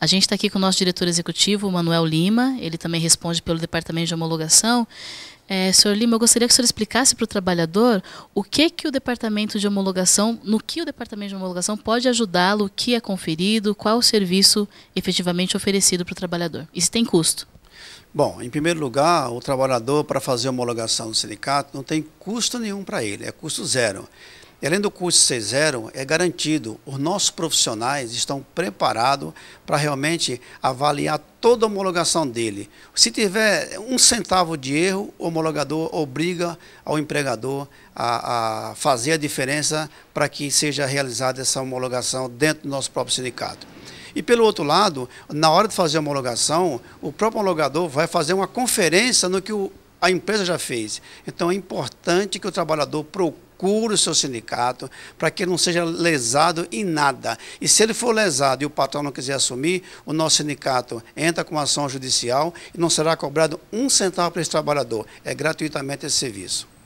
A gente está aqui com o nosso diretor executivo, Manuel Lima, ele também responde pelo Departamento de Homologação. É, senhor Lima, eu gostaria que o senhor explicasse para o trabalhador o que, que o Departamento de Homologação, no que o Departamento de Homologação pode ajudá-lo, o que é conferido, qual o serviço efetivamente oferecido para o trabalhador, e se tem custo. Bom, em primeiro lugar, o trabalhador para fazer homologação no sindicato não tem custo nenhum para ele, é custo zero. E além do curso 6.0, é garantido, os nossos profissionais estão preparados para realmente avaliar toda a homologação dele. Se tiver um centavo de erro, o homologador obriga ao empregador a, a fazer a diferença para que seja realizada essa homologação dentro do nosso próprio sindicato. E pelo outro lado, na hora de fazer a homologação, o próprio homologador vai fazer uma conferência no que o a empresa já fez. Então é importante que o trabalhador procure o seu sindicato para que ele não seja lesado em nada. E se ele for lesado e o patrão não quiser assumir, o nosso sindicato entra com ação judicial e não será cobrado um centavo para esse trabalhador. É gratuitamente esse serviço.